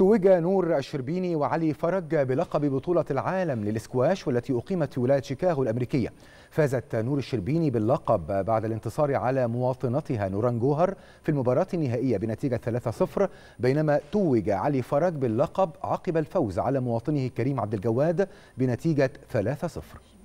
توج نور الشربيني وعلي فرج بلقب بطولة العالم للإسكواش والتي أقيمت في ولاية شيكاغو الأمريكية فازت نور الشربيني باللقب بعد الانتصار على مواطنتها نوران جوهر في المباراة النهائية بنتيجة 3-0 بينما توج علي فرج باللقب عقب الفوز على مواطنه كريم عبد الجواد بنتيجة 3-0